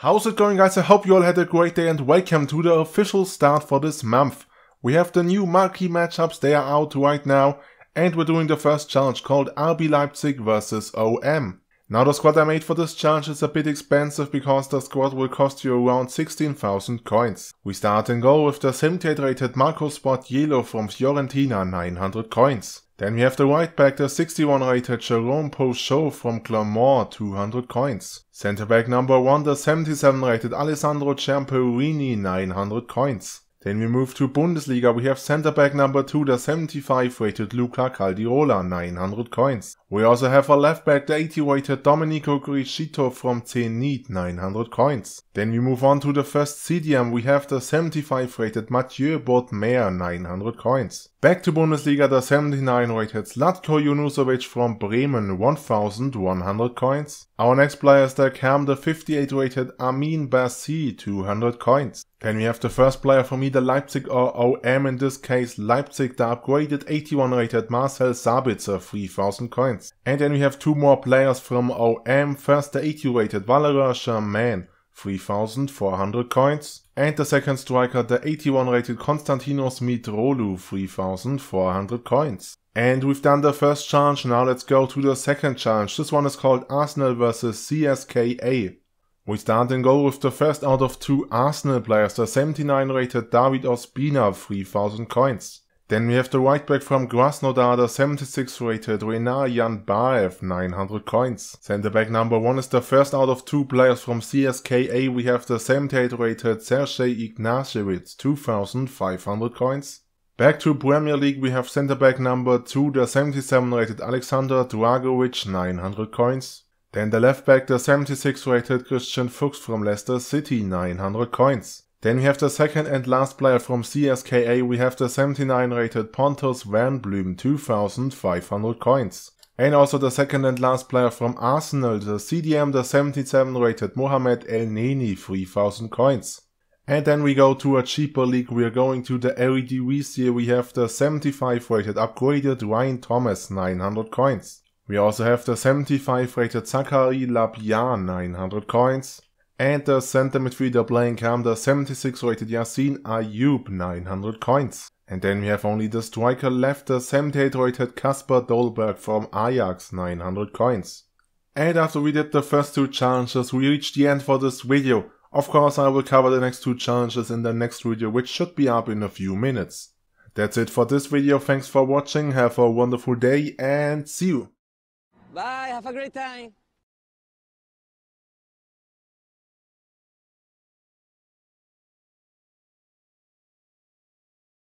How's it going guys? I hope you all had a great day and welcome to the official start for this month. We have the new marquee matchups, they are out right now and we're doing the first challenge called RB Leipzig versus OM. Now the squad I made for this challenge is a bit expensive because the squad will cost you around 16,000 coins. We start and go with the Simtate rated Marco Spot Yellow from Fiorentina 900 coins. Then we have the right back, the 61 rated Jerome Pochot from Clermont 200 coins. Center back number 1, the 77 rated Alessandro Ciamperini 900 coins. Then we move to Bundesliga. We have centre back number 2, the 75 rated Luca Caldirola, 900 coins. We also have a left back, the 80 rated Domenico Grishito from Zenit, 900 coins. Then we move on to the first CDM. We have the 75 rated Mathieu Bodmer, 900 coins. Back to Bundesliga, the 79 rated Zlatko Junusovic from Bremen, 1100 coins. Our next player is the Cam, the 58 rated Amin Bassi, 200 coins. Then we have the first player from either Leipzig or OM, in this case Leipzig, the upgraded 81 rated Marcel Sabitzer, 3000 coins. And then we have two more players from OM, first the 80 rated Valera Sherman, 3400 coins. And the second striker, the 81 rated Konstantinos Mitrolu, 3400 coins. And we've done the first challenge, now let's go to the second challenge. This one is called Arsenal vs CSKA. We start in goal with the first out of two Arsenal players, the 79 rated David Ospina, 3000 coins. Then we have the right back from Krasnodar, 76 rated Renar Baev, 900 coins. Center back number one is the first out of two players from CSKA. We have the 78 rated Sergei Ignashevich, 2500 coins. Back to Premier League, we have center back number two, the 77 rated Alexander Dragovic, 900 coins. Then the left back, the 76 rated Christian Fuchs from Leicester City, 900 coins. Then we have the second and last player from CSKA, we have the 79 rated Pontus Van Blumen, 2500 coins. And also the second and last player from Arsenal, the CDM, the 77 rated Mohamed El Neni, 3000 coins. And then we go to a cheaper league, we are going to the LEDVs here, we have the 75 rated upgraded Ryan Thomas, 900 coins. We also have the 75 rated Zachary Lapia, 900 coins. And the center midfielder playing him, the 76 rated Yasin Ayub, 900 coins. And then we have only the striker left, the 78 rated Kasper Dolberg from Ajax, 900 coins. And after we did the first two challenges, we reached the end for this video. Of course, I will cover the next two challenges in the next video, which should be up in a few minutes. That's it for this video, thanks for watching, have a wonderful day and see you! Bye, have a great time!